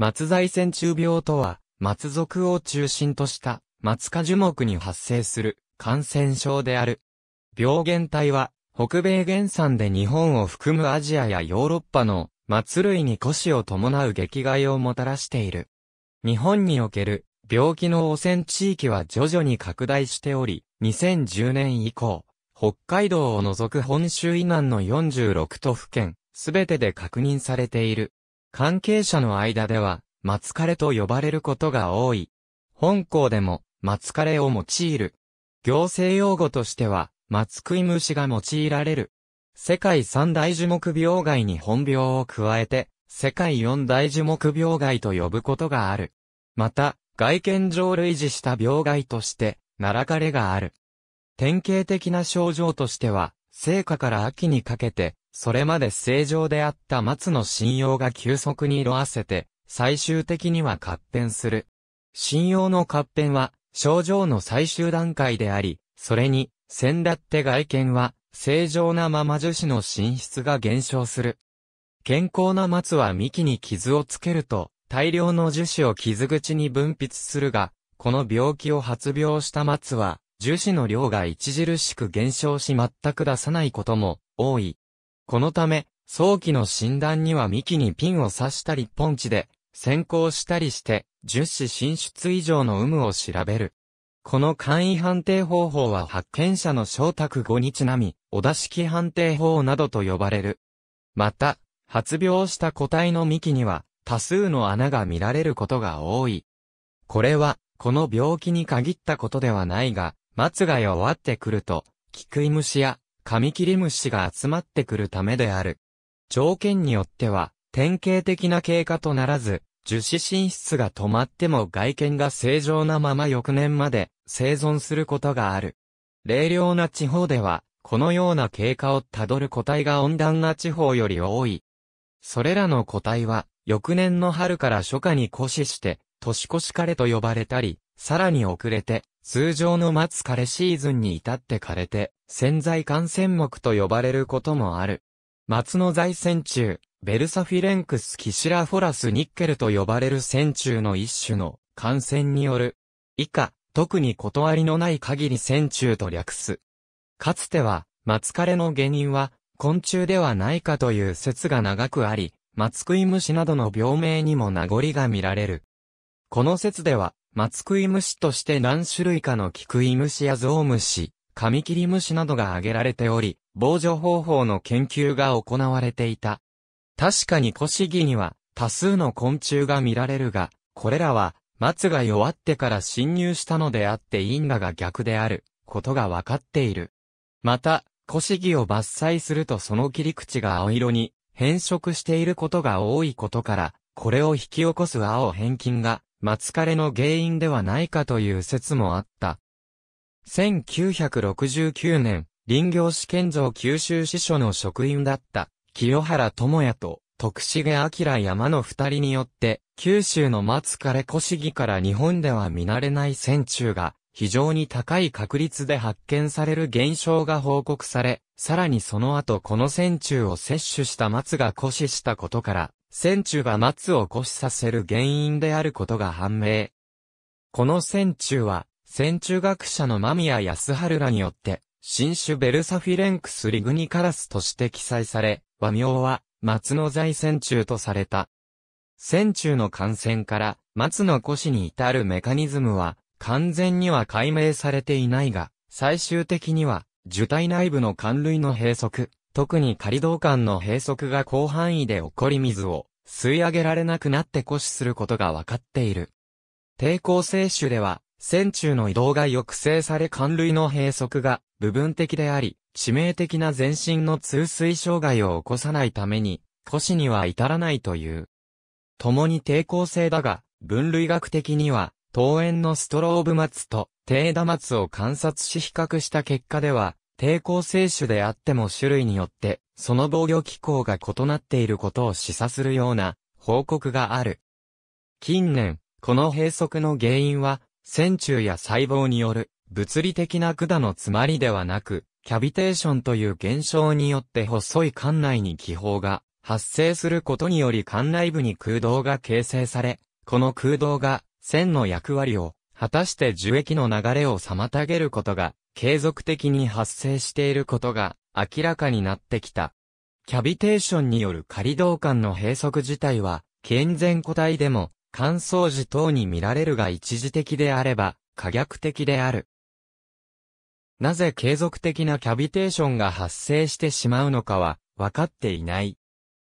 松材線虫病とは、松属を中心とした松科樹木に発生する感染症である。病原体は、北米原産で日本を含むアジアやヨーロッパの松類に腰死を伴う激害をもたらしている。日本における病気の汚染地域は徐々に拡大しており、2010年以降、北海道を除く本州以南の46都府県、すべてで確認されている。関係者の間では、松枯れと呼ばれることが多い。本校でも、松枯れを用いる。行政用語としては、松食い虫が用いられる。世界三大樹木病害に本病を加えて、世界四大樹木病害と呼ぶことがある。また、外見上類似した病害として、奈良枯れがある。典型的な症状としては、聖火から秋にかけて、それまで正常であった松の信用が急速に色あせて、最終的には合併する。信用の合併は、症状の最終段階であり、それに、先だって外見は、正常なまま樹脂の進出が減少する。健康な松は幹に傷をつけると、大量の樹脂を傷口に分泌するが、この病気を発病した松は、樹脂の量が著しく減少し全く出さないことも多い。このため、早期の診断には幹にピンを刺したりポンチで、先行したりして、樹脂進出以上の有無を調べる。この簡易判定方法は発見者の承諾後にちなみ、お出式判定法などと呼ばれる。また、発病した個体の幹には、多数の穴が見られることが多い。これは、この病気に限ったことではないが、松が弱ってくると、キクイムシやカミキリムシが集まってくるためである。条件によっては、典型的な経過とならず、樹脂進出が止まっても外見が正常なまま翌年まで生存することがある。冷涼な地方では、このような経過をたどる個体が温暖な地方より多い。それらの個体は、翌年の春から初夏に枯死して、年越し枯れと呼ばれたり、さらに遅れて、通常の松枯れシーズンに至って枯れて、潜在感染木と呼ばれることもある。松の在線虫、ベルサフィレンクスキシラフォラスニッケルと呼ばれる線虫の一種の感染による。以下、特に断りのない限り線虫と略す。かつては、松枯れの原因は、昆虫ではないかという説が長くあり、松食い虫などの病名にも名残が見られる。この説では、松食い虫として何種類かの菊い虫やゾウムシ、カミキリムシなどが挙げられており、防除方法の研究が行われていた。確かにコシギには多数の昆虫が見られるが、これらは松が弱ってから侵入したのであって因果が逆であることがわかっている。また、コシギを伐採するとその切り口が青色に変色していることが多いことから、これを引き起こす青変菌が松枯れの原因ではないかという説もあった。1969年、林業試験場九州支所の職員だった、清原智也と徳重明山の二人によって、九州の松枯れ小市議から日本では見慣れない線虫が、非常に高い確率で発見される現象が報告され、さらにその後この線虫を摂取した松が枯死したことから、戦中が松を越しさせる原因であることが判明。この戦中は、戦中学者の間宮康春らによって、新種ベルサフィレンクスリグニカラスとして記載され、和名は、松の在戦中とされた。戦中の感染から、松の腰に至るメカニズムは、完全には解明されていないが、最終的には、受体内部の寒類の閉塞、特に仮道間の閉塞が広範囲で起こり水を吸い上げられなくなって固視することが分かっている。抵抗性種では、線中の移動が抑制され寒類の閉塞が部分的であり、致命的な全身の通水障害を起こさないために、古死には至らないという。共に抵抗性だが、分類学的には、桃園のストローブ松と、低打松を観察し比較した結果では、抵抗性種であっても種類によって、その防御機構が異なっていることを示唆するような報告がある。近年、この閉塞の原因は、線虫や細胞による物理的な管の詰まりではなく、キャビテーションという現象によって細い管内に気泡が発生することにより管内部に空洞が形成され、この空洞が線の役割を果たして樹液の流れを妨げることが継続的に発生していることが明らかになってきた。キャビテーションによる仮動間の閉塞自体は、健全個体でも、乾燥時等に見られるが一時的であれば、可逆的である。なぜ継続的なキャビテーションが発生してしまうのかは、分かっていない。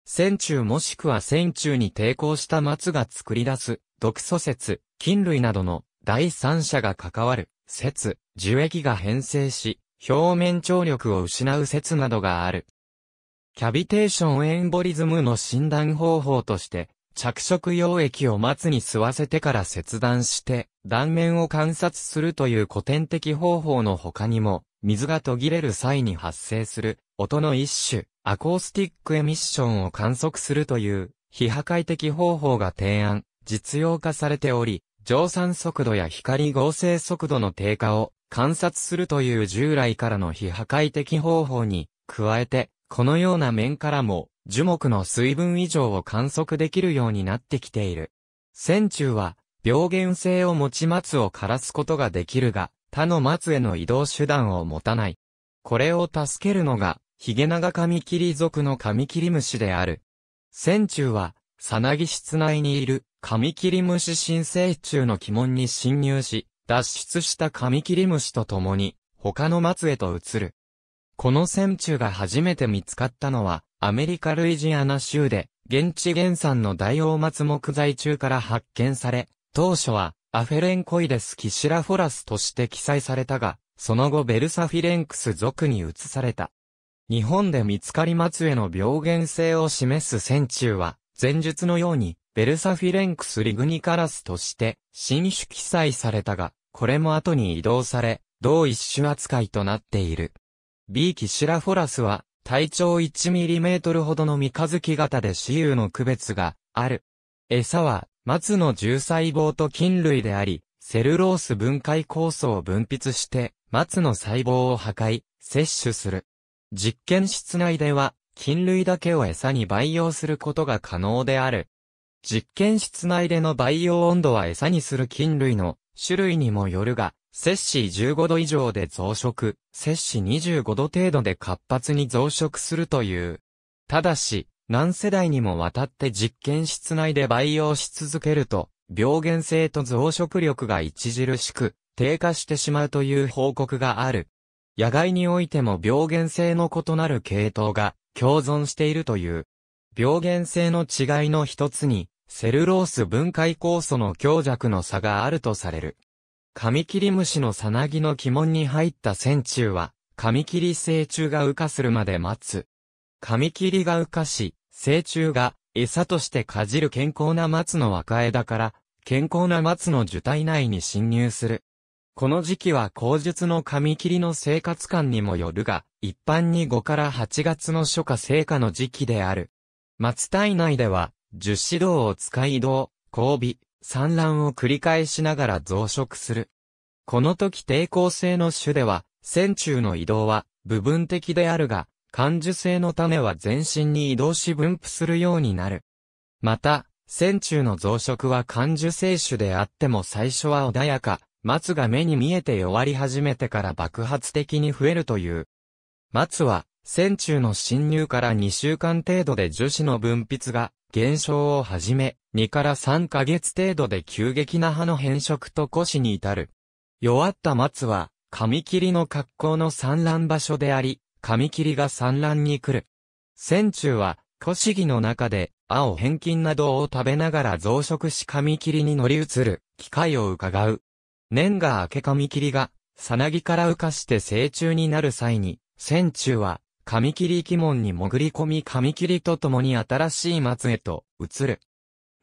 線虫もしくは線虫に抵抗した松が作り出す、毒素説、菌類などの第三者が関わる、説。樹液が変性し、表面張力を失う説などがある。キャビテーションエンボリズムの診断方法として、着色溶液を松に吸わせてから切断して、断面を観察するという古典的方法の他にも、水が途切れる際に発生する、音の一種、アコースティックエミッションを観測するという、非破壊的方法が提案、実用化されており、蒸散速度や光合成速度の低下を観察するという従来からの非破壊的方法に加えて、このような面からも樹木の水分異常を観測できるようになってきている。線虫は病原性を持ち松を枯らすことができるが、他の松への移動手段を持たない。これを助けるのが、ヒゲナガカミキリ属のカミキリムシである。線虫は、さなぎ室内にいるカミキリムシ新生虫の鬼門に侵入し、脱出したカミキリムシと共に、他の松へと移る。この線虫が初めて見つかったのは、アメリカルイジアナ州で、現地原産の大王松木材中から発見され、当初は、アフェレンコイデスキシラフォラスとして記載されたが、その後ベルサフィレンクス族に移された。日本で見つかり松への病原性を示す線虫は、前述のように、ベルサフィレンクス・リグニカラスとして、新種記載されたが、これも後に移動され、同一種扱いとなっている。B キシラフォラスは、体長1トルほどの三日月型で雌雄の区別がある。餌は、松の重細胞と菌類であり、セルロース分解酵素を分泌して、松の細胞を破壊、摂取する。実験室内では、菌類だけを餌に培養することが可能である。実験室内での培養温度は餌にする菌類の種類にもよるが、摂氏15度以上で増殖、摂氏25度程度で活発に増殖するという。ただし、何世代にもわたって実験室内で培養し続けると、病原性と増殖力が著しく低下してしまうという報告がある。野外においても病原性の異なる系統が共存しているという。病原性の違いの一つに、セルロース分解酵素の強弱の差があるとされる。カミキリムシのサナギの鬼門に入った線虫は、カミキリ成虫が羽化するまで待つ。カミキリが羽化し、成虫が餌としてかじる健康な松の若枝から、健康な松の樹体内に侵入する。この時期は口述の紙切りの生活感にもよるが、一般に5から8月の初夏生花の時期である。松体内では、樹脂道を使い移動、交尾、産卵を繰り返しながら増殖する。この時抵抗性の種では、線虫の移動は部分的であるが、感受性の種は全身に移動し分布するようになる。また、線虫の増殖は感受性種であっても最初は穏やか、松が目に見えて弱り始めてから爆発的に増えるという。松は、線中の侵入から2週間程度で樹脂の分泌が減少をはじめ、2から3ヶ月程度で急激な葉の変色と腰に至る。弱った松は、紙切りの格好の産卵場所であり、紙切りが産卵に来る。線中は、古市議の中で、青変菌などを食べながら増殖し紙切りに乗り移る、機会を伺う。年が明け髪切りが、さなぎから浮かして成虫になる際に、船虫は、髪切り鬼門に潜り込み髪切りと共に新しい松へと、移る。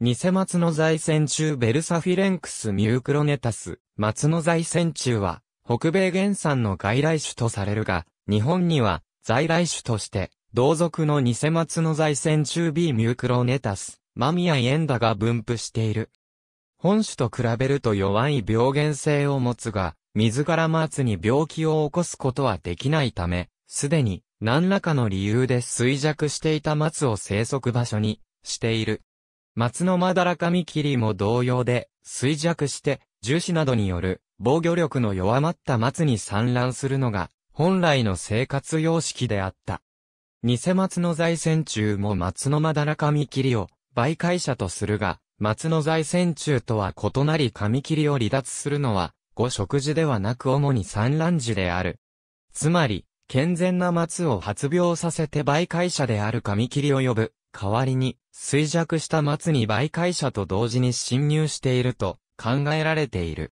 偽松の在船中ベルサフィレンクスミュークロネタス、松の在船中は、北米原産の外来種とされるが、日本には、在来種として、同族の偽松の在船中 B ミュークロネタス、マミイエンダが分布している。本種と比べると弱い病原性を持つが、水ら松に病気を起こすことはできないため、すでに何らかの理由で衰弱していた松を生息場所にしている。松のまだらかみきりも同様で、衰弱して、樹脂などによる防御力の弱まった松に産卵するのが、本来の生活様式であった。偽松の在戦中も松のまだらかみきりを媒介者とするが、松の財船中とは異なり紙切りを離脱するのは、ご食事ではなく主に産卵時である。つまり、健全な松を発病させて媒介者である紙切りを呼ぶ。代わりに、衰弱した松に媒介者と同時に侵入していると考えられている。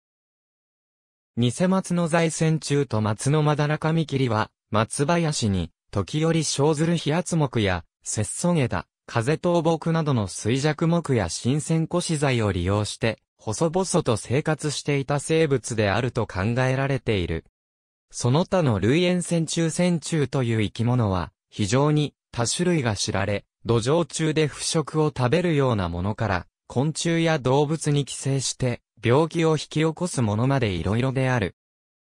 偽松の財船中と松のまだら紙切りは、松林に、時折生ずる飛圧木や、節損枝、風倒木などの衰弱木や新鮮古資材を利用して、細々と生活していた生物であると考えられている。その他の類縁線虫線虫という生き物は、非常に多種類が知られ、土壌中で腐食を食べるようなものから、昆虫や動物に寄生して、病気を引き起こすものまで色々である。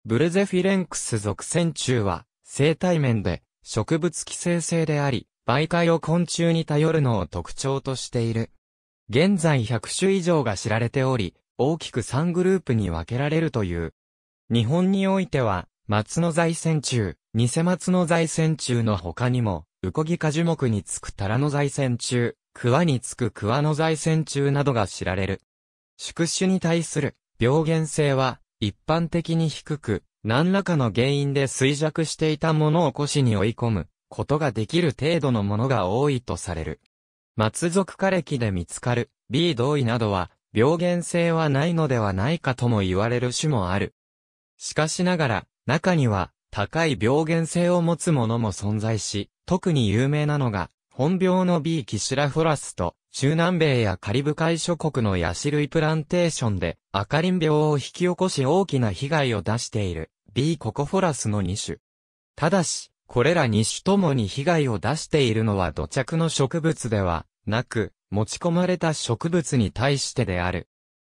ブルゼフィレンクス属線虫は、生体面で、植物寄生性であり、媒介を昆虫に頼るのを特徴としている。現在100種以上が知られており、大きく3グループに分けられるという。日本においては、松の在線虫、偽松の在線虫の他にも、ウコギ科樹木につくタラの財線虫、ワにつくワの在線虫などが知られる。宿主に対する病原性は一般的に低く、何らかの原因で衰弱していたものを腰に追い込むことができる程度のものが多いとされる。末族化歴で見つかる B 同意などは病原性はないのではないかとも言われる種もある。しかしながら、中には高い病原性を持つものも存在し、特に有名なのが、本病の B キシラフォラスと、中南米やカリブ海諸国のヤシ類プランテーションで、赤リン病を引き起こし大きな被害を出している、B ココフォラスの2種。ただし、これら2種ともに被害を出しているのは土着の植物ではなく、持ち込まれた植物に対してである。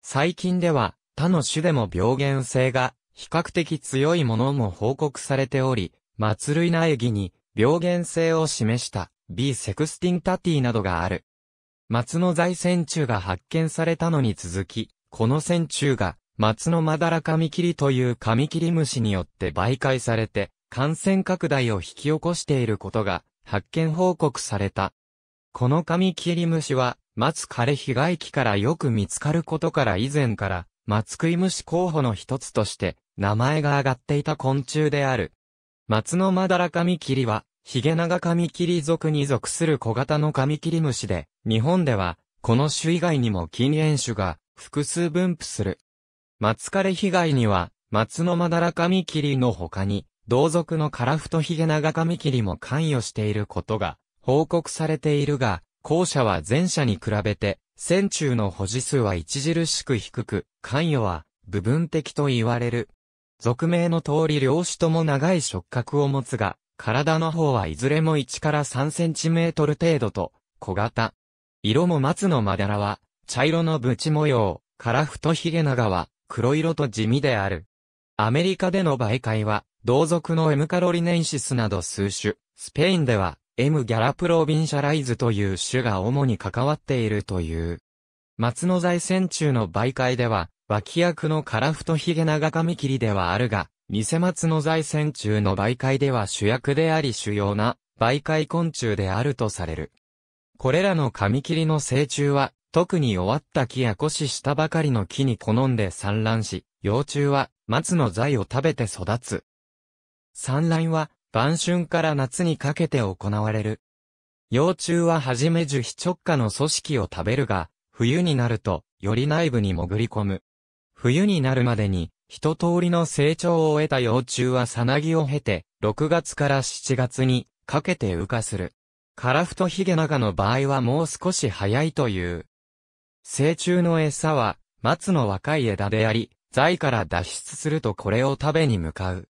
最近では、他の種でも病原性が比較的強いものも報告されており、松類苗木に病原性を示した B セクスティンタティなどがある。松の在線虫が発見されたのに続き、この線虫が松のマダラカミキリというカミキリムシによって媒介されて、感染拡大を引き起こしていることが発見報告された。このカミキリムシは、松枯れ被害期からよく見つかることから以前から、松食い虫候補の一つとして、名前が挙がっていた昆虫である。松のまだらカミキリは、ヒゲナガカミキリ族に属する小型のカミキリムシで、日本では、この種以外にも禁煙種が複数分布する。松枯れ被害には、松のまだらカミキリの他に、同族のカラフトヒゲナガカミキリも関与していることが報告されているが、後者は前者に比べて、線中の保持数は著しく低く、関与は部分的と言われる。俗名の通り両種とも長い触覚を持つが、体の方はいずれも1から3センチメートル程度と小型。色も松のまだらは茶色のブチ模様、カラフトヒゲナガは黒色と地味である。アメリカでの媒介は同族の M カロリネンシスなど数種、スペインでは M ギャラプロビンシャライズという種が主に関わっているという。松の在船中の媒介では、脇役のカラフトヒゲ長髪切りではあるが、偽松の在船中の媒介では主役であり主要な媒介昆虫であるとされる。これらの髪切りの成虫は、特に弱った木や枯死したばかりの木に好んで産卵し、幼虫は松の材を食べて育つ。産卵は、晩春から夏にかけて行われる。幼虫ははじめ樹皮直下の組織を食べるが、冬になると、より内部に潜り込む。冬になるまでに、一通りの成長を得た幼虫はさなぎを経て、6月から7月にかけて羽化する。カラフトヒゲナガの場合はもう少し早いという。成虫の餌は、松の若い枝であり、材から脱出するとこれを食べに向かう。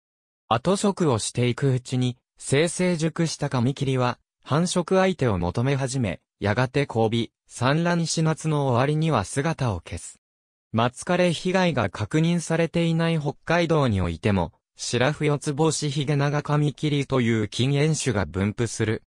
後食をしていくうちに、生成熟したカミキリは、繁殖相手を求め始め、やがて交尾、産卵し夏の終わりには姿を消す。松枯れ被害が確認されていない北海道においても、シラフヨツボシヒゲナガカミキリという禁煙種が分布する。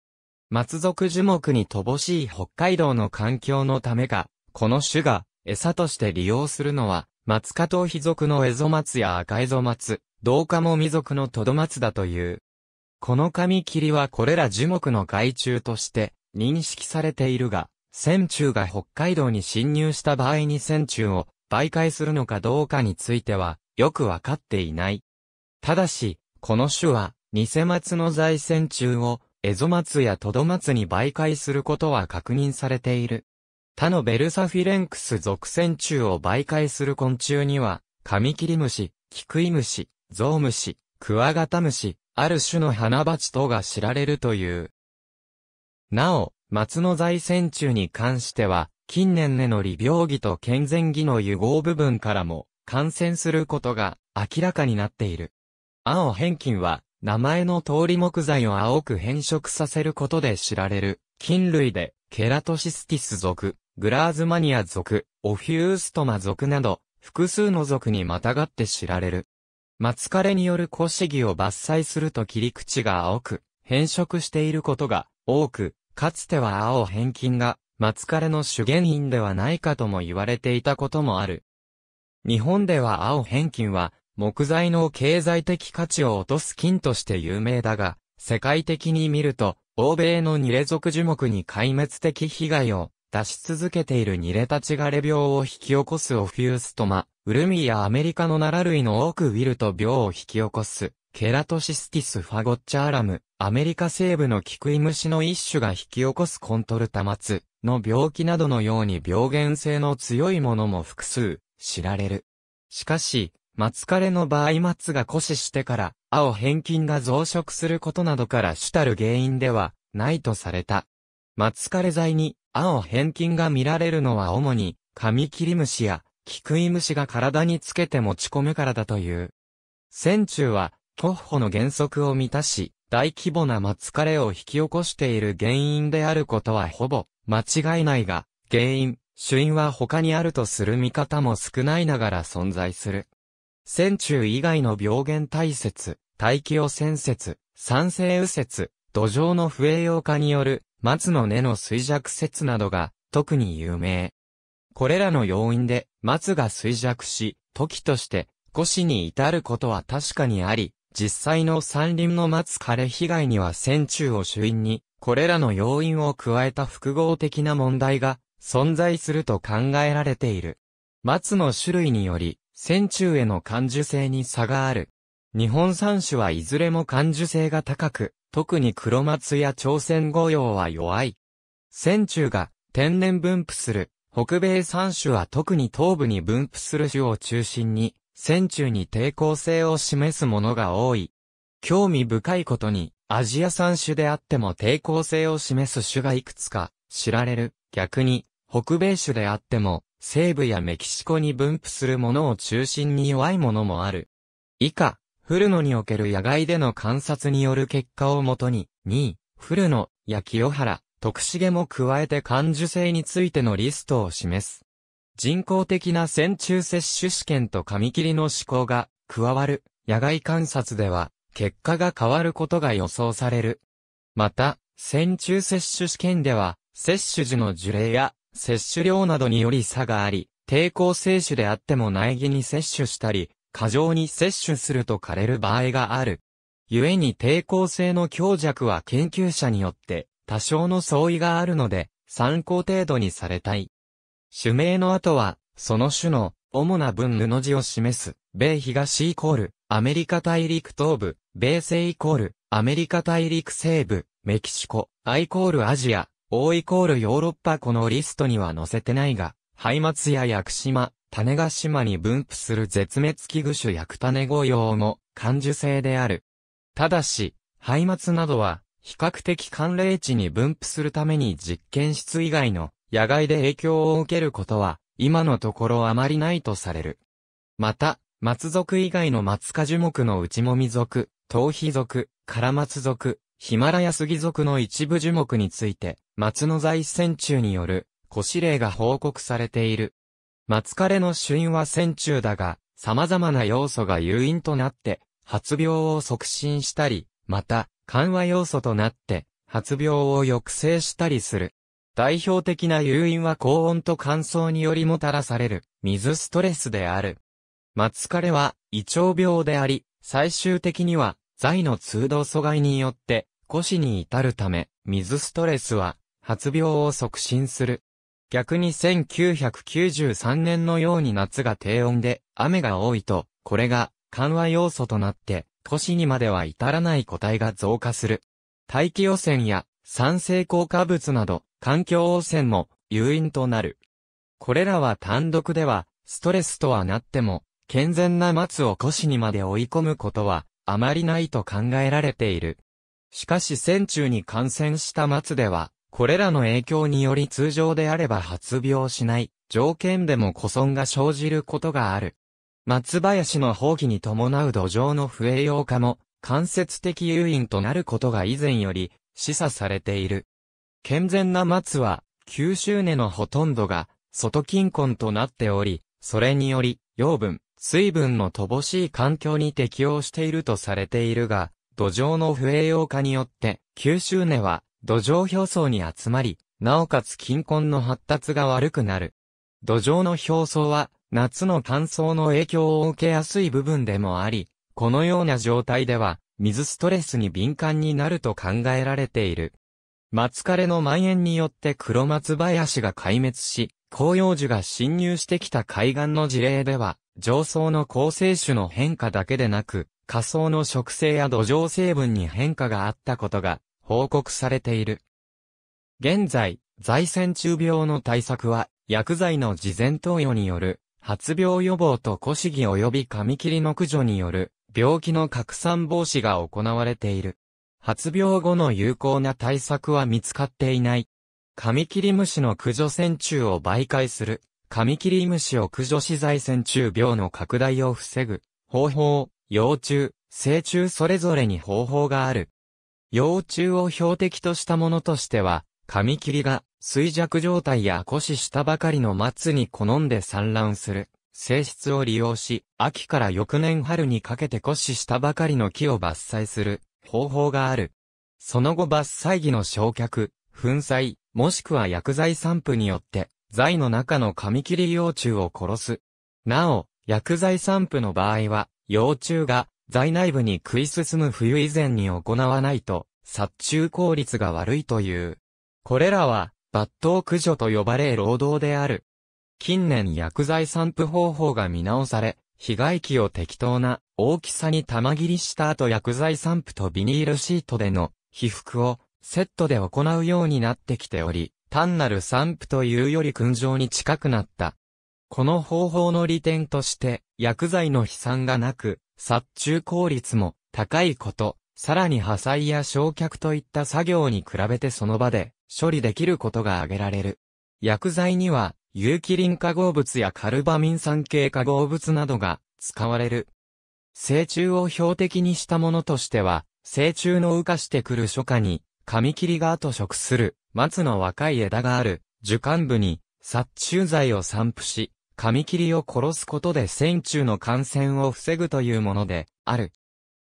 松属樹木に乏しい北海道の環境のためか、この種が餌として利用するのは、松加藤皮属のエゾマツや赤エゾマツ、同化も未属のトドマツだという。この紙切りはこれら樹木の害虫として認識されているが、線虫が北海道に侵入した場合に線虫を媒介するのかどうかについてはよくわかっていない。ただし、この種は偽松の在線虫をエゾ松やトド松に媒介することは確認されている。他のベルサフィレンクス属線虫を媒介する昆虫には、カミキリムシ、キクイムシ、ゾウムシ、クワガタムシ、ある種の花鉢等が知られるという。なお、松の財泉中に関しては、近年での利病儀と健全儀の融合部分からも、感染することが明らかになっている。青変菌は、名前の通り木材を青く変色させることで知られる、菌類で、ケラトシスティス属、グラーズマニア属、オフィウストマ属など、複数の属にまたがって知られる。松枯れによる古市木を伐採すると切り口が青く、変色していることが多く、かつては青変菌が松枯れの主原因ではないかとも言われていたこともある。日本では青変菌は木材の経済的価値を落とす菌として有名だが、世界的に見ると、欧米のニレ属樹木に壊滅的被害を出し続けているニレタち枯れ病を引き起こすオフィウストマウルミやアメリカのナラ類の多くウィルと病を引き起こす、ケラトシスティスファゴッチャアラム、アメリカ西部のキクイムシの一種が引き起こすコントルタマツの病気などのように病原性の強いものも複数知られる。しかし、マツカレの場合マツが枯死してから、青変菌が増殖することなどから主たる原因ではないとされた。マツカレ剤に青変菌が見られるのは主に、カミキリムシやキクイムシが体につけて持ち込むからだという。線中は、コッホの原則を満たし、大規模な松枯れを引き起こしている原因であることはほぼ間違いないが、原因、主因は他にあるとする見方も少ないながら存在する。線中以外の病原体説、大気汚染説、酸性右説、土壌の不栄養化による松の根の衰弱説などが特に有名。これらの要因で、松が衰弱し、時として、古死に至ることは確かにあり、実際の山林の松枯れ被害には戦中を主因に、これらの要因を加えた複合的な問題が存在すると考えられている。松の種類により、線虫への感受性に差がある。日本三種はいずれも感受性が高く、特に黒松や朝鮮御用は弱い。線中が天然分布する北米産種は特に東部に分布する種を中心に、戦中に抵抗性を示すものが多い。興味深いことに、アジア産種であっても抵抗性を示す種がいくつか知られる。逆に、北米種であっても、西部やメキシコに分布するものを中心に弱いものもある。以下、フルノにおける野外での観察による結果をもとに、2位、フルノや清原、徳重も加えて感受性についてのリストを示す。人工的な線虫摂取試験と紙切りの思考が加わる野外観察では結果が変わることが予想される。また、線虫摂取試験では摂取時の樹齢や摂取量などにより差があり、抵抗性種であっても苗木に摂取したり、過剰に摂取すると枯れる場合がある。故に抵抗性の強弱は研究者によって多少の相違があるので、参考程度にされたい。種名の後は、その種の、主な分布の字を示す、米東イコール、アメリカ大陸東部、米西イコール、アメリカ大陸西部、メキシコ、アイコールアジア、O イコールヨーロッパこのリストには載せてないが、ハイマツや屋久島、種ヶ島に分布する絶滅危惧種ヤクタネ語用の感受性である。ただし、ハイマツなどは比較的寒冷地に分布するために実験室以外の野外で影響を受けることは今のところあまりないとされる。また、松属以外の松科樹木の内もみ属、頭皮属、唐松属、ヒマラヤ杉属の一部樹木について、松の在線虫による、古指令が報告されている。松枯れの主因は線虫だが、様々な要素が誘因となって、発病を促進したり、また、緩和要素となって、発病を抑制したりする。代表的な誘因は高温と乾燥によりもたらされる、水ストレスである。松枯れは、胃腸病であり、最終的には、剤の通道阻害によって、腰死に至るため、水ストレスは、発病を促進する。逆に1993年のように夏が低温で、雨が多いと、これが、緩和要素となって、都市にまでは至らない個体が増加する。大気汚染や酸性効果物など環境汚染も誘因となる。これらは単独ではストレスとはなっても健全な松を都市にまで追い込むことはあまりないと考えられている。しかし戦中に感染した松ではこれらの影響により通常であれば発病しない条件でも古損が生じることがある。松林の放棄に伴う土壌の不栄養化も、間接的誘因となることが以前より、示唆されている。健全な松は、九州根のほとんどが、外近根となっており、それにより、養分、水分の乏しい環境に適応しているとされているが、土壌の不栄養化によって、九州根は土壌表層に集まり、なおかつ近根の発達が悪くなる。土壌の表層は夏の乾燥の影響を受けやすい部分でもあり、このような状態では、水ストレスに敏感になると考えられている。松枯れの蔓延によって黒松林が壊滅し、広葉樹が侵入してきた海岸の事例では、上層の構成種の変化だけでなく、下層の植生や土壌成分に変化があったことが報告されている。現在、財前中病の対策は、薬剤の事前投与による発病予防と古市議及び髪切りの駆除による病気の拡散防止が行われている。発病後の有効な対策は見つかっていない。カミキリムシの駆除線虫を媒介する。カミキリムシを駆除し在線虫病の拡大を防ぐ。方法、幼虫、成虫それぞれに方法がある。幼虫を標的としたものとしては、カミキリが衰弱状態や枯死したばかりの松に好んで産卵する。性質を利用し、秋から翌年春にかけて枯死したばかりの木を伐採する方法がある。その後伐採機の焼却、粉砕、もしくは薬剤散布によって、材の中の紙切り幼虫を殺す。なお、薬剤散布の場合は、幼虫が材内部に食い進む冬以前に行わないと、殺虫効率が悪いという。これらは、抜刀駆除と呼ばれ労働である。近年薬剤散布方法が見直され、被害期を適当な大きさに玉切りした後薬剤散布とビニールシートでの被覆をセットで行うようになってきており、単なる散布というより訓状に近くなった。この方法の利点として、薬剤の飛散がなく、殺虫効率も高いこと、さらに破砕や焼却といった作業に比べてその場で処理できることが挙げられる。薬剤には、有機リン化合物やカルバミン酸系化合物などが使われる。成虫を標的にしたものとしては、成虫の羽化してくる初夏に、カミキリが後食する、松の若い枝がある、樹幹部に、殺虫剤を散布し、カミキリを殺すことで線虫の感染を防ぐというもので、ある。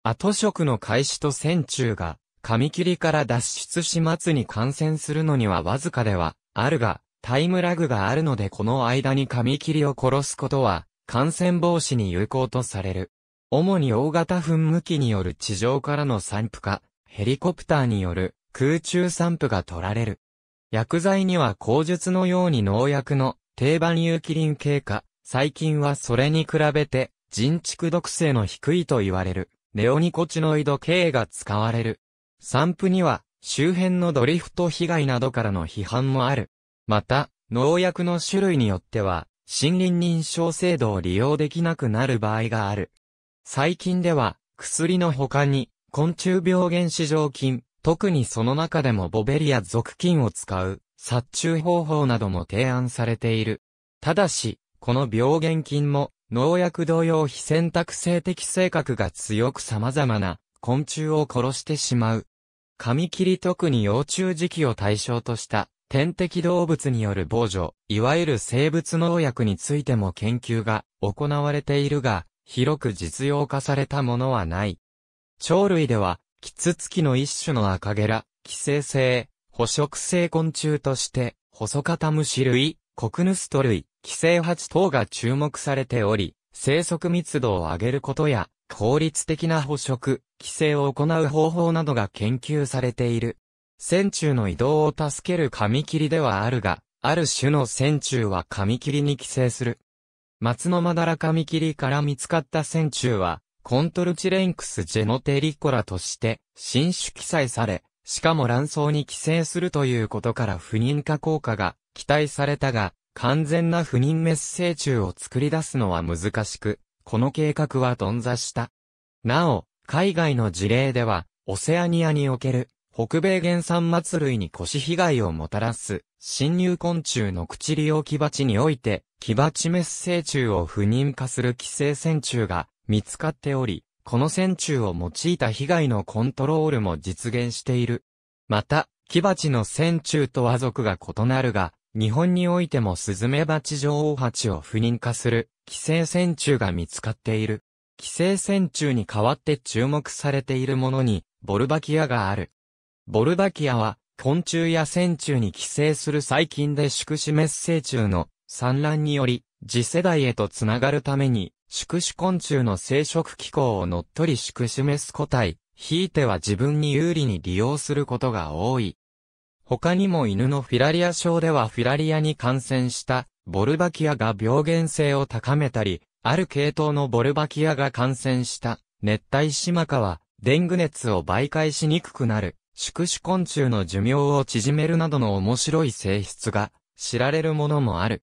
後食の開始と線虫が紙切りから脱出し末に感染するのにはわずかでは、あるが、タイムラグがあるのでこの間に紙切りを殺すことは、感染防止に有効とされる。主に大型噴霧器による地上からの散布か、ヘリコプターによる空中散布が取られる。薬剤には口述のように農薬の定番有機リン系か、最近はそれに比べて人畜毒性の低いと言われる、ネオニコチノイド系が使われる。散布には、周辺のドリフト被害などからの批判もある。また、農薬の種類によっては、森林認証制度を利用できなくなる場合がある。最近では、薬の他に、昆虫病原死状菌、特にその中でもボベリア属菌を使う、殺虫方法なども提案されている。ただし、この病原菌も、農薬同様非選択性的性格が強く様々な昆虫を殺してしまう紙切り特に幼虫時期を対象とした天敵動物による防除、いわゆる生物農薬についても研究が行われているが、広く実用化されたものはない。鳥類では、キツツキの一種の赤ゲラ、寄生性、捕食性昆虫として、細型虫類、コクヌスト類、寄生蜂等が注目されており、生息密度を上げることや、効率的な捕食、規制を行う方法などが研究されている。船中の移動を助ける紙切りではあるが、ある種の船中は紙切りに寄生する。松のまだら紙切りから見つかった船中は、コントルチレンクスジェノテリコラとして、新種記載され、しかも卵巣に寄生するということから不妊化効果が期待されたが、完全な不妊メッセー虫を作り出すのは難しく、この計画は頓挫した。なお、海外の事例では、オセアニアにおける、北米原産末類に腰被害をもたらす、侵入昆虫の口利用木鉢において、木鉢メス成虫を不妊化する寄生線虫が見つかっており、この線虫を用いた被害のコントロールも実現している。また、木鉢の線虫と和族が異なるが、日本においてもスズメバチ女王蜂を不妊化する寄生線虫が見つかっている。寄生線虫に代わって注目されているものにボルバキアがある。ボルバキアは昆虫や線虫に寄生する細菌で宿主滅生虫の産卵により次世代へとつながるために宿主昆虫の生殖機構を乗っ取り宿主滅個体、ひいては自分に有利に利用することが多い。他にも犬のフィラリア症ではフィラリアに感染したボルバキアが病原性を高めたり、ある系統のボルバキアが感染した熱帯シマカはデング熱を媒介しにくくなる宿主昆虫の寿命を縮めるなどの面白い性質が知られるものもある。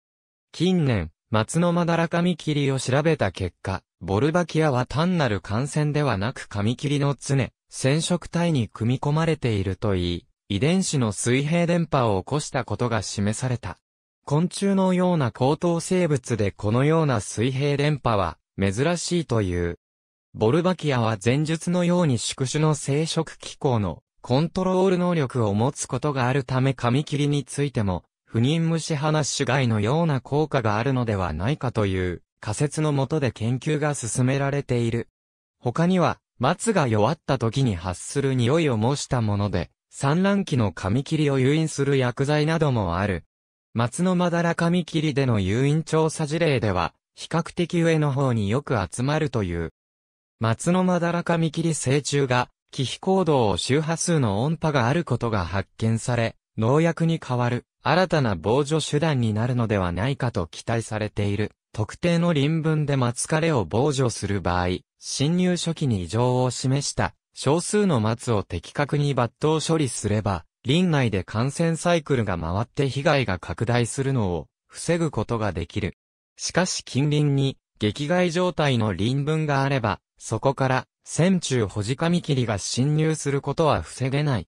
近年、松のまだらカミキリを調べた結果、ボルバキアは単なる感染ではなくカミキリの常、染色体に組み込まれているといい、遺伝子の水平電波を起こしたことが示された。昆虫のような高等生物でこのような水平電波は珍しいという。ボルバキアは前述のように宿主の生殖機構のコントロール能力を持つことがあるため髪切りについても不妊虫花種害のような効果があるのではないかという仮説のもとで研究が進められている。他には、松が弱った時に発する匂いを模したもので、産卵期のカミキリを誘引する薬剤などもある。松のまだらカミキリでの誘引調査事例では、比較的上の方によく集まるという。松のまだらカミキリ成虫が、気避行動を周波数の音波があることが発見され、農薬に代わる新たな防除手段になるのではないかと期待されている。特定の臨分で松枯れを防除する場合、侵入初期に異常を示した少数の松を的確に抜刀処理すれば、林内で感染サイクルが回って被害が拡大するのを防ぐことができる。しかし近隣に激害状態の林分があれば、そこから線虫ホジカミキリが侵入することは防げない。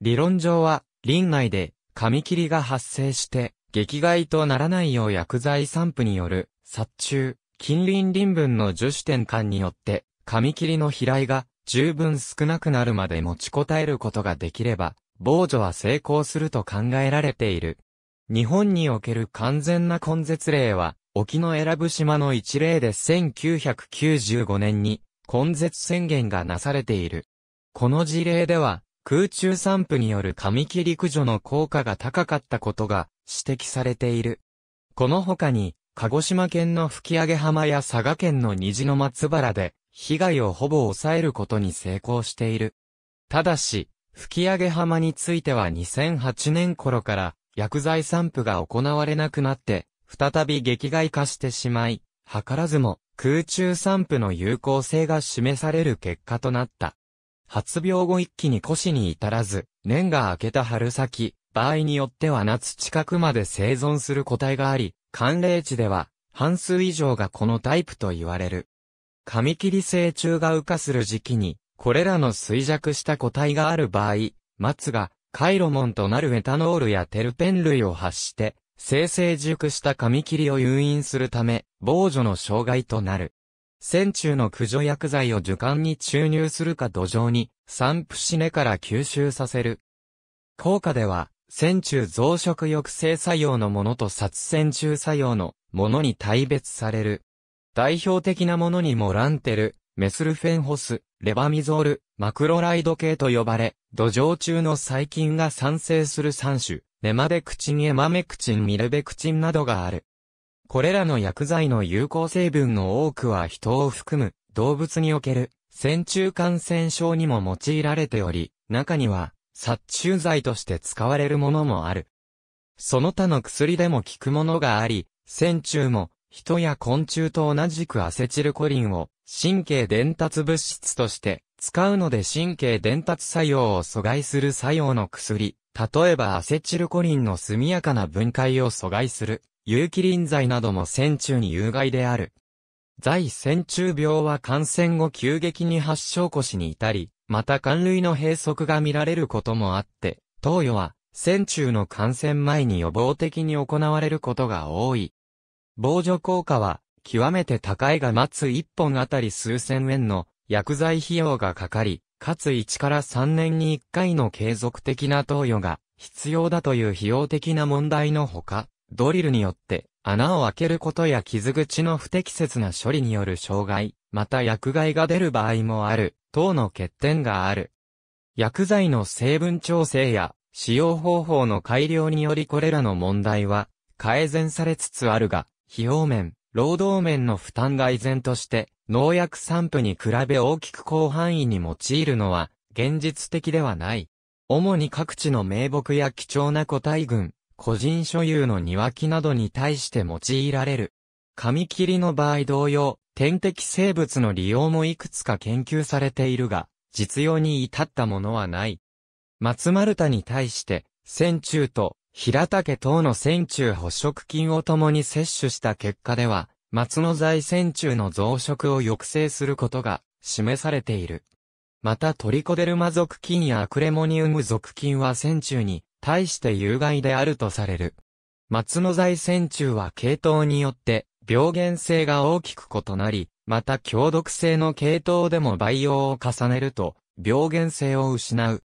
理論上は林内でカミキリが発生して激害とならないよう薬剤散布による殺虫、近隣林分の樹種転換によってカミキリの飛来が十分少なくなるまで持ちこたえることができれば、防除は成功すると考えられている。日本における完全な根絶例は、沖の選ぶ島の一例で1995年に根絶宣言がなされている。この事例では、空中散布による紙切り駆除の効果が高かったことが指摘されている。この他に、鹿児島県の吹上浜や佐賀県の虹の松原で、被害をほぼ抑えることに成功している。ただし、吹上浜については2008年頃から薬剤散布が行われなくなって、再び激害化してしまい、図らずも空中散布の有効性が示される結果となった。発病後一気に腰に至らず、年が明けた春先、場合によっては夏近くまで生存する個体があり、寒冷地では半数以上がこのタイプと言われる。紙切り成虫が羽化する時期に、これらの衰弱した個体がある場合、松が、カイロモンとなるエタノールやテルペン類を発して、生成熟した紙切りを誘引するため、防除の障害となる。線虫の駆除薬剤を受管に注入するか土壌に、散布し根から吸収させる。効果では、線虫増殖抑制作用のものと殺線虫作用のものに大別される。代表的なものにもランテル、メスルフェンホス、レバミゾール、マクロライド系と呼ばれ、土壌中の細菌が産生する3種、ネマデクチンエマメクチンミルベクチンなどがある。これらの薬剤の有効成分の多くは人を含む動物における線虫感染症にも用いられており、中には殺虫剤として使われるものもある。その他の薬でも効くものがあり、線虫も人や昆虫と同じくアセチルコリンを神経伝達物質として使うので神経伝達作用を阻害する作用の薬、例えばアセチルコリンの速やかな分解を阻害する有機臨剤なども線虫に有害である。在線虫病は感染後急激に発症腰に至り、また寒類の閉塞が見られることもあって、投与は線虫の感染前に予防的に行われることが多い。防除効果は、極めて高いが待つ1本あたり数千円の薬剤費用がかかり、かつ1から3年に1回の継続的な投与が必要だという費用的な問題のほか、ドリルによって穴を開けることや傷口の不適切な処理による障害、また薬害が出る場合もある、等の欠点がある。薬剤の成分調整や使用方法の改良によりこれらの問題は改善されつつあるが、費用面、労働面の負担が依然として、農薬散布に比べ大きく広範囲に用いるのは、現実的ではない。主に各地の名木や貴重な個体群、個人所有の庭木などに対して用いられる。紙切りの場合同様、天敵生物の利用もいくつか研究されているが、実用に至ったものはない。松丸太に対して、戦中と平竹等の線虫捕食菌を共に摂取した結果では、松の在線虫の増殖を抑制することが示されている。またトリコデルマ属菌やアクレモニウム属菌は線虫に対して有害であるとされる。松の在線虫は系統によって病原性が大きく異なり、また強毒性の系統でも培養を重ねると病原性を失う。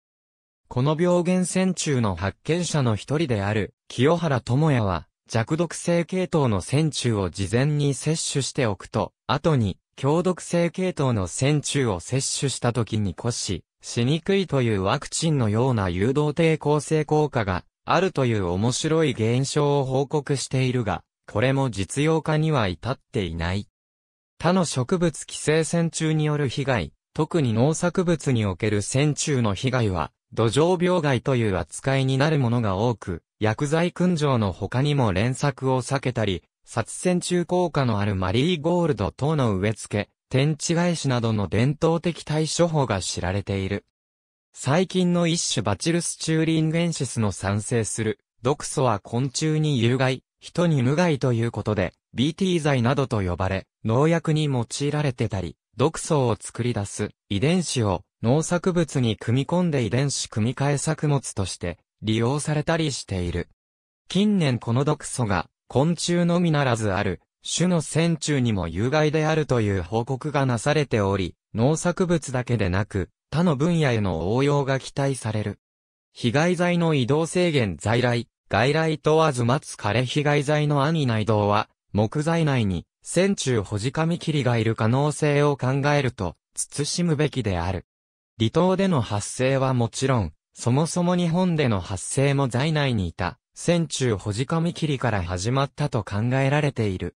この病原線虫の発見者の一人である、清原智也は、弱毒性系統の線虫を事前に摂取しておくと、後に、強毒性系統の線虫を摂取した時に骨し、しにくいというワクチンのような誘導抵抗性効果があるという面白い現象を報告しているが、これも実用化には至っていない。他の植物寄生線虫による被害、特に農作物における線虫の被害は、土壌病害という扱いになるものが多く、薬剤燻蒸の他にも連作を避けたり、殺戦中効果のあるマリーゴールド等の植え付け、天地返しなどの伝統的対処法が知られている。最近の一種バチルスチューリンゲンシスの産生する、毒素は昆虫に有害、人に無害ということで、BT 剤などと呼ばれ、農薬に用いられてたり、毒素を作り出す遺伝子を農作物に組み込んで遺伝子組み換え作物として利用されたりしている。近年この毒素が昆虫のみならずある種の線虫にも有害であるという報告がなされており、農作物だけでなく他の分野への応用が期待される。被害剤の移動制限在来、外来問わず待つ枯れ被害剤の兄内動は、木材内に線虫保じカ切りがいる可能性を考えると、慎むべきである。離島での発生はもちろん、そもそも日本での発生も在内にいた、戦中ほじかみ切りから始まったと考えられている。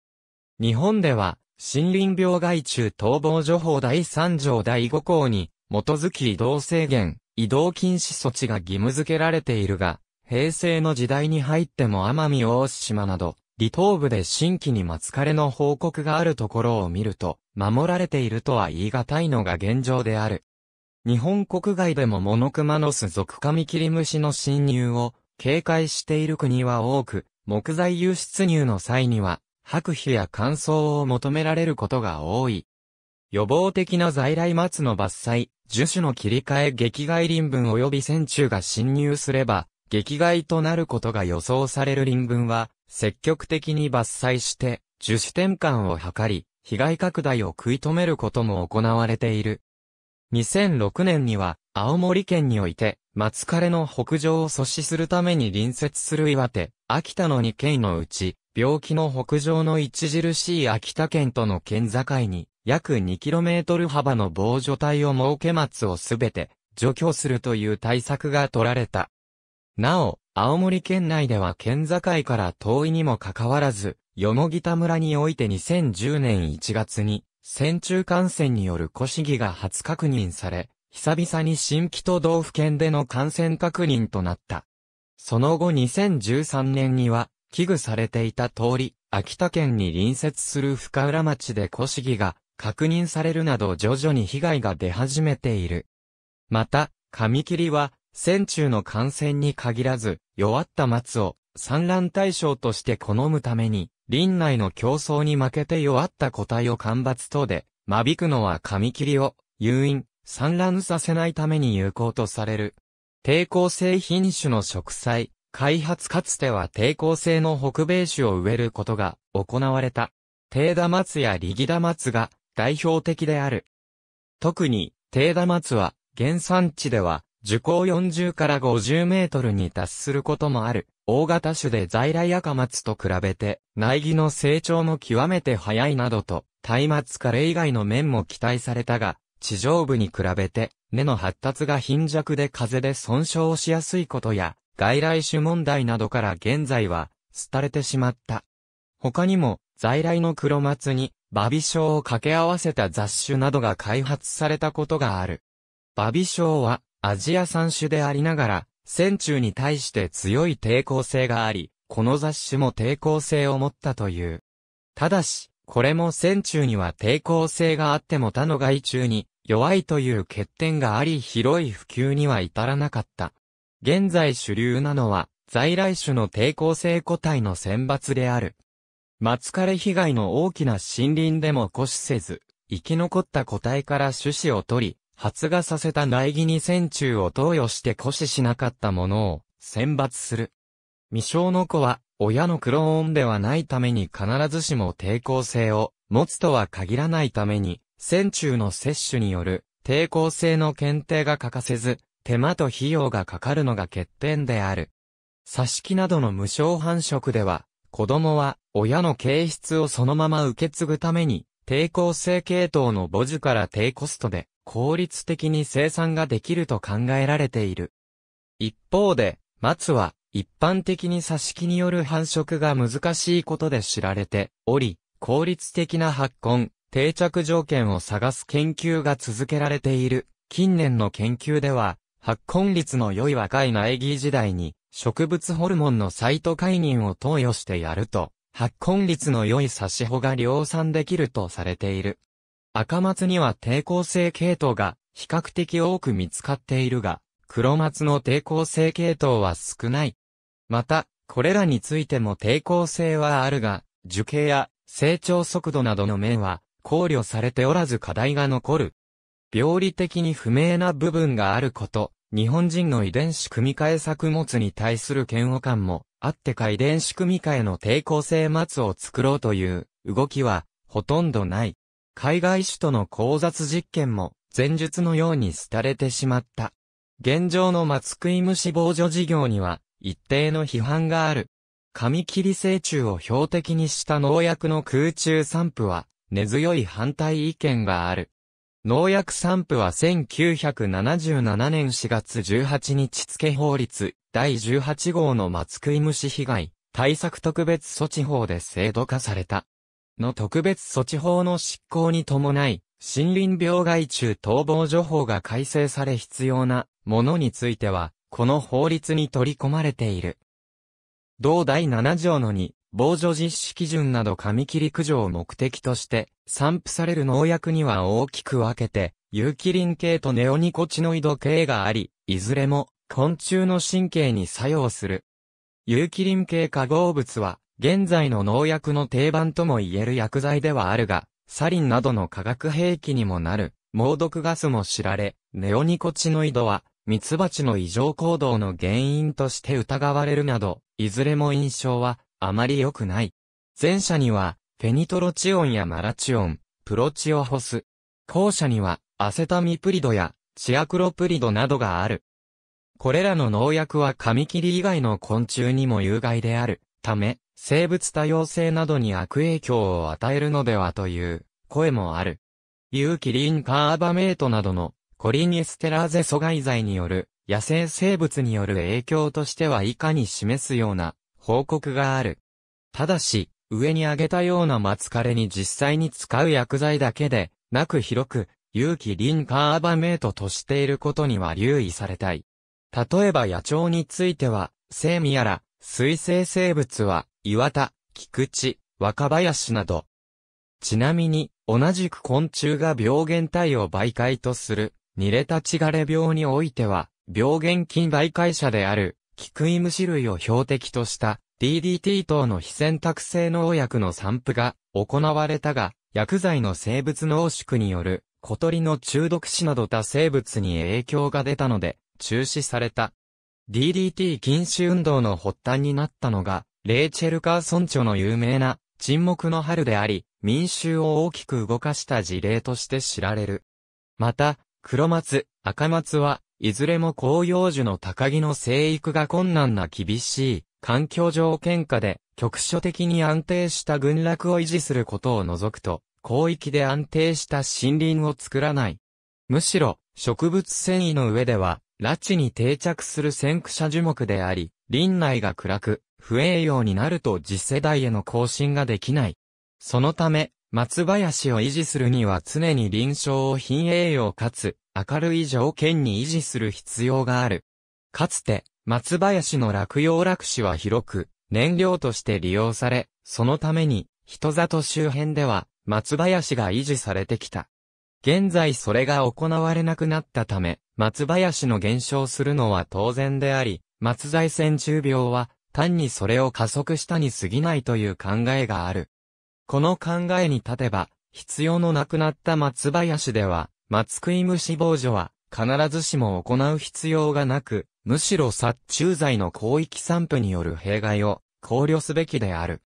日本では、森林病害虫逃亡情法第3条第5項に、基づき移動制限、移動禁止措置が義務付けられているが、平成の時代に入っても奄美大島など、離島部で新規に松枯れの報告があるところを見ると、守られているとは言い難いのが現状である。日本国外でもモノクマノス属カミキリムシの侵入を警戒している国は多く、木材輸出入の際には、白皮や乾燥を求められることが多い。予防的な在来松の伐採、樹種の切り替え激害林分及び線虫が侵入すれば、激害となることが予想される林分は、積極的に伐採して、樹種転換を図り、被害拡大を食い止めることも行われている。2006年には、青森県において、松枯れの北上を阻止するために隣接する岩手、秋田の2県のうち、病気の北上の著しい秋田県との県境に、約 2km 幅の防除帯を設け松をすべて除去するという対策が取られた。なお、青森県内では県境から遠いにもかかわらず、よもぎた村において2010年1月に、戦中感染による古市が初確認され、久々に新規都道府県での感染確認となった。その後2013年には、危惧されていた通り、秋田県に隣接する深浦町で古市が確認されるなど徐々に被害が出始めている。また、紙切りは、戦中の感染に限らず、弱った松を産卵対象として好むために、林内の競争に負けて弱った個体を干ばつ等で、間引くのは紙切りを、誘引、産卵させないために有効とされる。抵抗性品種の植栽、開発かつては抵抗性の北米種を植えることが行われた。低田松やリギダマが代表的である。特に、低田松は原産地では樹高40から50メートルに達することもある。大型種で在来赤松と比べて、苗木の成長も極めて早いなどと、松明カレ以外の面も期待されたが、地上部に比べて、根の発達が貧弱で風で損傷しやすいことや、外来種問題などから現在は、廃れてしまった。他にも、在来の黒松に、バビショウを掛け合わせた雑種などが開発されたことがある。バビショウは、アジア産種でありながら、戦中に対して強い抵抗性があり、この雑誌も抵抗性を持ったという。ただし、これも戦中には抵抗性があっても他の外中に弱いという欠点があり広い普及には至らなかった。現在主流なのは在来種の抵抗性個体の選抜である。松枯れ被害の大きな森林でも固視せず、生き残った個体から種子を取り、発芽させた苗木に線虫を投与して枯死しなかったものを選抜する。未生の子は親のクローンではないために必ずしも抵抗性を持つとは限らないために、線虫の摂取による抵抗性の検定が欠かせず、手間と費用がかかるのが欠点である。挿し木などの無償繁殖では、子供は親の形質をそのまま受け継ぐために、抵抗性系統の母樹から低コストで効率的に生産ができると考えられている。一方で、松は一般的に挿し木による繁殖が難しいことで知られており、効率的な発根、定着条件を探す研究が続けられている。近年の研究では、発根率の良い若い苗木時代に、植物ホルモンのサイトカイニンを投与してやると、発根率の良い差し穂が量産できるとされている。赤松には抵抗性系統が比較的多く見つかっているが、黒松の抵抗性系統は少ない。また、これらについても抵抗性はあるが、樹形や成長速度などの面は考慮されておらず課題が残る。病理的に不明な部分があること、日本人の遺伝子組み換え作物に対する嫌悪感もあってか遺伝子組み換えの抵抗性末を作ろうという動きはほとんどない。海外種との交雑実験も前述のように廃れてしまった。現状のマツクイムシ防除事業には一定の批判がある。紙切り成虫を標的にした農薬の空中散布は根強い反対意見がある。農薬散布は1977年4月18日付法律第18号のマツクイムシ被害対策特別措置法で制度化された。の特別措置法の執行に伴い、森林病害虫逃亡除法が改正され必要なものについては、この法律に取り込まれている。同第7条の2、防除実施基準など紙切り駆除を目的として、散布される農薬には大きく分けて、有機林系とネオニコチノイド系があり、いずれも昆虫の神経に作用する。有機林系化合物は、現在の農薬の定番とも言える薬剤ではあるが、サリンなどの化学兵器にもなる、猛毒ガスも知られ、ネオニコチノイドは、ミツバチの異常行動の原因として疑われるなど、いずれも印象は、あまり良くない。前者には、フェニトロチオンやマラチオン、プロチオホス。後者には、アセタミプリドや、チアクロプリドなどがある。これらの農薬はカミキリ以外の昆虫にも有害であるため、生物多様性などに悪影響を与えるのではという声もある。有機リンカーバメイトなどのコリニステラーゼ阻害剤による野生生物による影響としては以下に示すような報告がある。ただし、上に挙げたような松枯れに実際に使う薬剤だけで、なく広く、有機リンカーバメイトとしていることには留意されたい。例えば野鳥については、生味やら、水生生物は、岩田、菊池、若林など。ちなみに、同じく昆虫が病原体を媒介とする、ニレタチガレ病においては、病原菌媒介者である、菊クイム種類を標的とした DDT 等の非選択性農薬の散布が行われたが、薬剤の生物濃縮による小鳥の中毒死など他生物に影響が出たので中止された。DDT 禁止運動の発端になったのがレイチェル・カーソン著の有名な沈黙の春であり、民衆を大きく動かした事例として知られる。また、黒松、赤松は、いずれも紅葉樹の高木の生育が困難な厳しい環境条件下で局所的に安定した群落を維持することを除くと、広域で安定した森林を作らない。むしろ、植物繊維の上では、拉致に定着する先駆者樹木であり、林内が暗く、不栄養になると次世代への更新ができない。そのため、松林を維持するには常に臨床を貧栄養かつ明るい条件に維持する必要がある。かつて、松林の落葉落枝は広く、燃料として利用され、そのために、人里周辺では、松林が維持されてきた。現在それが行われなくなったため、松林の減少するのは当然であり、松財線中病は、単にそれを加速したに過ぎないという考えがある。この考えに立てば、必要のなくなった松林では、松食い虫防除は、必ずしも行う必要がなく、むしろ殺虫剤の広域散布による弊害を考慮すべきである。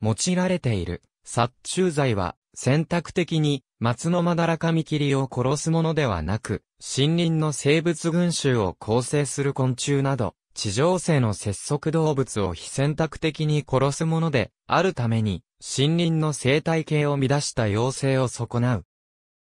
用いられている殺虫剤は選択的に松のまだらかみ切りを殺すものではなく、森林の生物群衆を構成する昆虫など、地上生の節足動物を非選択的に殺すもので、あるために、森林の生態系を乱した要請を損なう。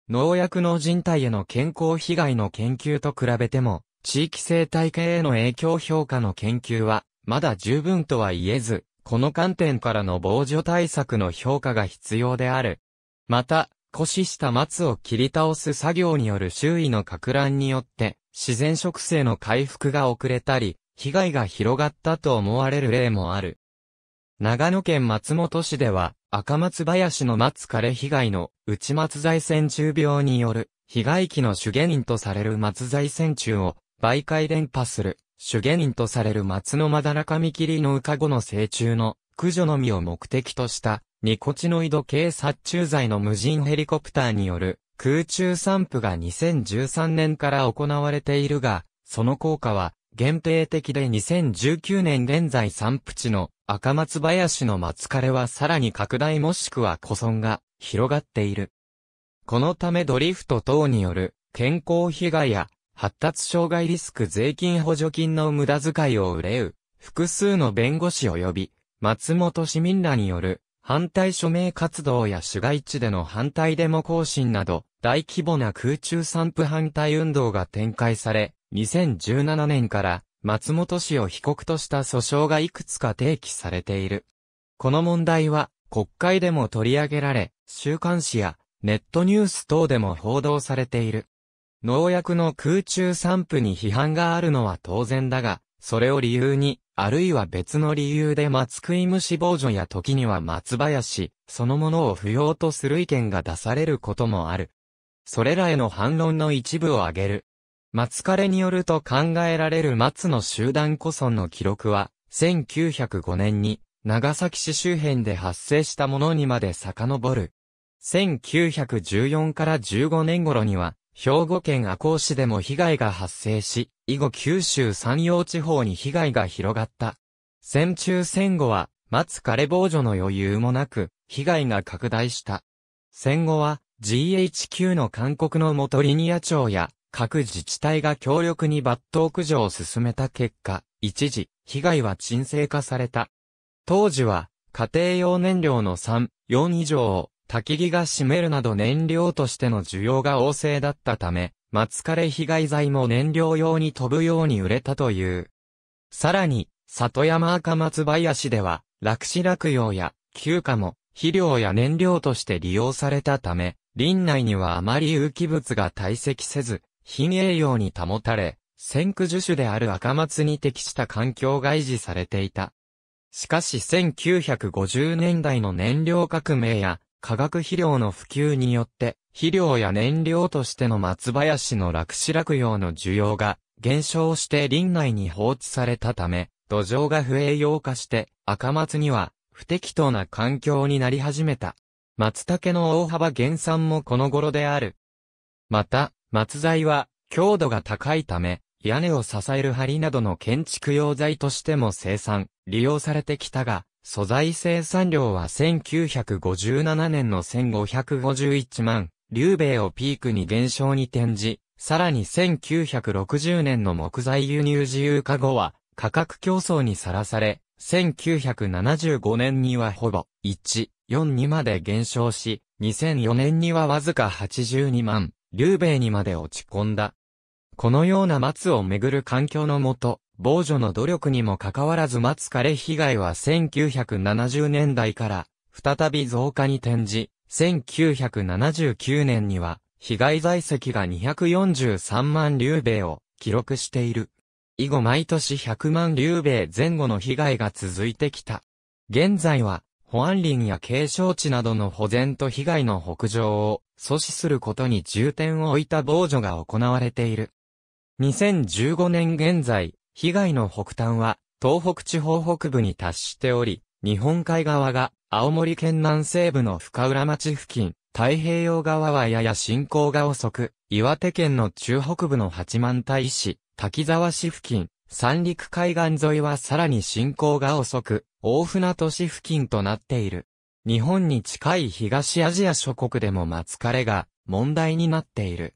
農薬の人体への健康被害の研究と比べても、地域生態系への影響評価の研究は、まだ十分とは言えず、この観点からの防除対策の評価が必要である。また、腰死した松を切り倒す作業による周囲の拡乱によって、自然植生の回復が遅れたり、被害が広がったと思われる例もある。長野県松本市では、赤松林の松枯れ被害の内松材線虫病による被害期の主原因とされる松材線虫を媒介伝播する主原因とされる松のまだらかみ切りのうかごの成虫の駆除のみを目的としたニコチノイド系殺虫剤の無人ヘリコプターによる空中散布が2013年から行われているが、その効果は限定的で2019年現在散布地の赤松林の松枯れはさらに拡大もしくは古損が広がっている。このためドリフト等による健康被害や発達障害リスク税金補助金の無駄遣いを憂う複数の弁護士及び松本市民らによる反対署名活動や市街地での反対デモ行進など大規模な空中散布反対運動が展開され2017年から松本氏を被告とした訴訟がいくつか提起されている。この問題は国会でも取り上げられ、週刊誌やネットニュース等でも報道されている。農薬の空中散布に批判があるのは当然だが、それを理由に、あるいは別の理由で松食い虫防除や時には松林、そのものを不要とする意見が出されることもある。それらへの反論の一部を挙げる。松枯によると考えられる松の集団古村の記録は、1905年に長崎市周辺で発生したものにまで遡る。1914から15年頃には、兵庫県赤穂市でも被害が発生し、以後九州山陽地方に被害が広がった。戦中戦後は、松枯れ防除の余裕もなく、被害が拡大した。戦後は、GHQ の勧告のもとリニア町や各自治体が強力に抜刀駆除を進めた結果、一時、被害は沈静化された。当時は、家庭用燃料の3、4以上を、焚き木が占めるなど燃料としての需要が旺盛だったため、松枯れ被害剤も燃料用に飛ぶように売れたという。さらに、里山赤松林では、落死落葉や休暇も肥料や燃料として利用されたため、林内にはあまり有機物が堆積せず、品栄養に保たれ、先駆樹種である赤松に適した環境が維持されていた。しかし1950年代の燃料革命や化学肥料の普及によって、肥料や燃料としての松林の落死落葉の需要が減少して林内に放置されたため、土壌が不栄養化して赤松には不適当な環境になり始めた。松茸の大幅減産もこの頃である。また、松材は強度が高いため、屋根を支える梁などの建築用材としても生産、利用されてきたが、素材生産量は1957年の1551万、流米をピークに減少に転じ、さらに1960年の木材輸入自由化後は、価格競争にさらされ、1975年にはほぼ1、4にまで減少し、2004年にはわずか82万、劉米にまで落ち込んだ。このような松をめぐる環境のもと、防除の努力にもかかわらず松枯れ被害は1970年代から再び増加に転じ、1979年には被害在籍が243万劉米を記録している。以後毎年100万劉米前後の被害が続いてきた。現在は、保安林や景勝地などの保全と被害の北上を阻止することに重点を置いた防除が行われている。2015年現在、被害の北端は東北地方北部に達しており、日本海側が青森県南西部の深浦町付近、太平洋側はやや進行が遅く、岩手県の中北部の八幡平市、滝沢市付近、三陸海岸沿いはさらに進行が遅く、大船渡市付近となっている。日本に近い東アジア諸国でも松枯れが問題になっている。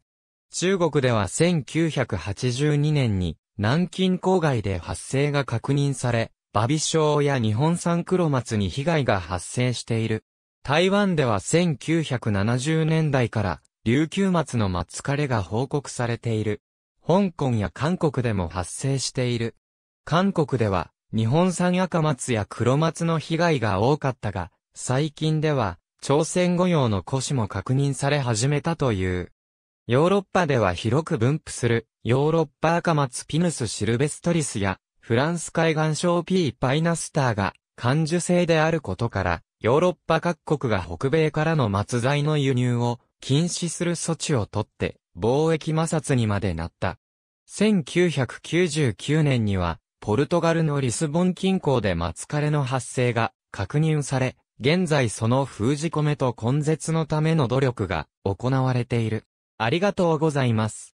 中国では1982年に南京郊外で発生が確認され、バビショウや日本産黒松に被害が発生している。台湾では1970年代から琉球松の松枯れが報告されている。香港や韓国でも発生している。韓国では日本産赤松や黒松の被害が多かったが、最近では、朝鮮語用の古詞も確認され始めたという。ヨーロッパでは広く分布する、ヨーロッパアカマツピヌスシルベストリスや、フランス海岸省 P パイナスターが、感受性であることから、ヨーロッパ各国が北米からの松材の輸入を禁止する措置をとって、貿易摩擦にまでなった。1999年には、ポルトガルのリスボン近郊で松枯れの発生が確認され、現在その封じ込めと根絶のための努力が行われている。ありがとうございます。